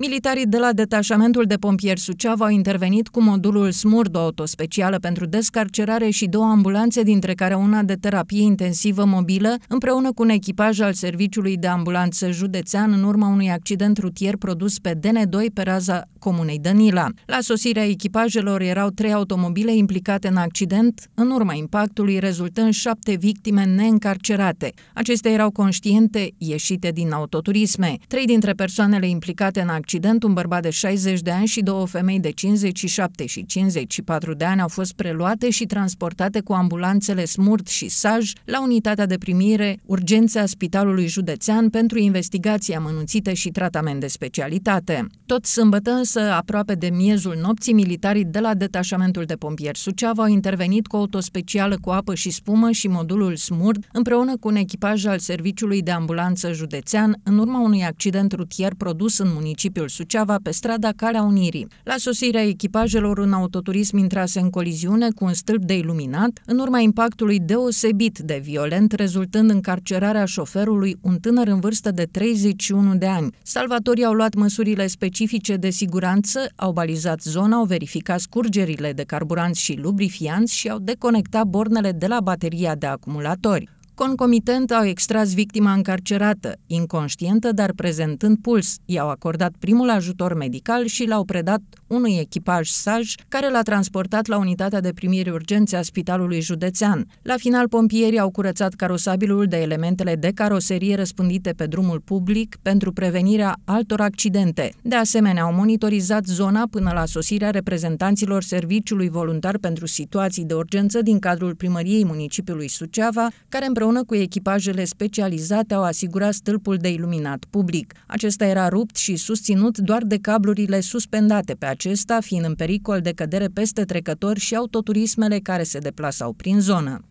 Militarii de la detașamentul de pompieri Suceava au intervenit cu modulul SMURD, o auto pentru descarcerare și două ambulanțe, dintre care una de terapie intensivă mobilă, împreună cu un echipaj al Serviciului de Ambulanță Județean în urma unui accident rutier produs pe DN2 pe raza Comunei Dănila. La sosirea echipajelor erau trei automobile implicate în accident, în urma impactului rezultând șapte victime neîncarcerate. Acestea erau conștiente ieșite din autoturisme. Trei dintre persoanele implicate în accident accident, un bărbat de 60 de ani și două femei de 57 și 54 de ani au fost preluate și transportate cu ambulanțele Smurt și Saj la unitatea de primire urgențe a Spitalului Județean pentru investigații amănunțite și tratament de specialitate. Tot sâmbătă, însă, aproape de miezul nopții, militarii de la detașamentul de pompieri Suceava au intervenit cu auto specială cu apă și spumă și modulul Smurd împreună cu un echipaj al Serviciului de Ambulanță Județean în urma unui accident rutier produs în municipiul municipiul Suceava, pe strada Calea Unirii. La sosirea echipajelor, un autoturism intrase în coliziune cu un stâlp de iluminat, în urma impactului deosebit de violent, rezultând încarcerarea șoferului, un tânăr în vârstă de 31 de ani. Salvatorii au luat măsurile specifice de siguranță, au balizat zona, au verificat scurgerile de carburanți și lubrifianți și au deconectat bornele de la bateria de acumulatori. Concomitent au extras victima încarcerată, inconștientă, dar prezentând puls. I-au acordat primul ajutor medical și l-au predat unui echipaj saj care l-a transportat la unitatea de primiri urgențe a Spitalului Județean. La final, pompierii au curățat carosabilul de elementele de caroserie răspândite pe drumul public pentru prevenirea altor accidente. De asemenea, au monitorizat zona până la sosirea reprezentanților Serviciului Voluntar pentru Situații de Urgență din cadrul primăriei municipiului Suceava, care împreună împreună cu echipajele specializate, au asigurat stâlpul de iluminat public. Acesta era rupt și susținut doar de cablurile suspendate pe acesta, fiind în pericol de cădere peste trecători și autoturismele care se deplasau prin zonă.